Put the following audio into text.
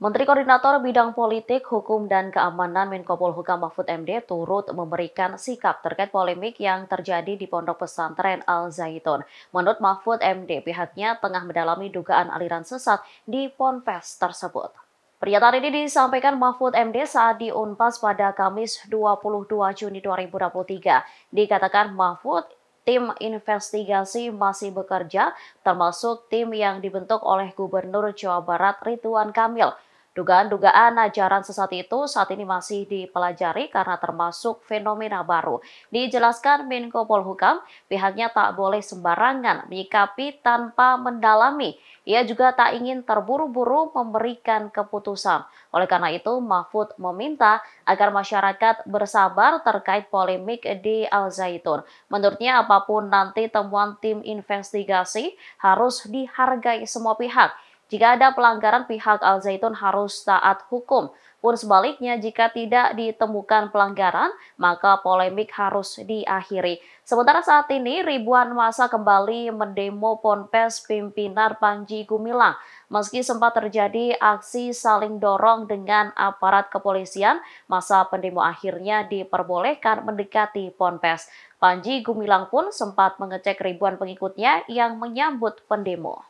Menteri Koordinator Bidang Politik, Hukum, dan Keamanan Menko Polhukam Mahfud MD turut memberikan sikap terkait polemik yang terjadi di Pondok Pesantren Al-Zaitun. Menurut Mahfud MD, pihaknya tengah mendalami dugaan aliran sesat di Ponpes tersebut. Pernyataan ini disampaikan Mahfud MD saat di pada Kamis 22 Juni 2023. Dikatakan Mahfud tim investigasi masih bekerja termasuk tim yang dibentuk oleh Gubernur Jawa Barat Ridwan Kamil Dugaan-dugaan ajaran sesat itu saat ini masih dipelajari karena termasuk fenomena baru. Dijelaskan Menko Polhukam, pihaknya tak boleh sembarangan menyikapi tanpa mendalami. Ia juga tak ingin terburu-buru memberikan keputusan. Oleh karena itu, Mahfud meminta agar masyarakat bersabar terkait polemik di Al Zaitun. Menurutnya, apapun nanti temuan tim investigasi harus dihargai semua pihak jika ada pelanggaran, pihak Al Zaitun harus taat hukum. Pun sebaliknya, jika tidak ditemukan pelanggaran, maka polemik harus diakhiri. Sementara saat ini, ribuan masa kembali mendemo Ponpes pimpinan Panji Gumilang. Meski sempat terjadi aksi saling dorong dengan aparat kepolisian, masa pendemo akhirnya diperbolehkan mendekati Ponpes. Panji Gumilang pun sempat mengecek ribuan pengikutnya yang menyambut pendemo.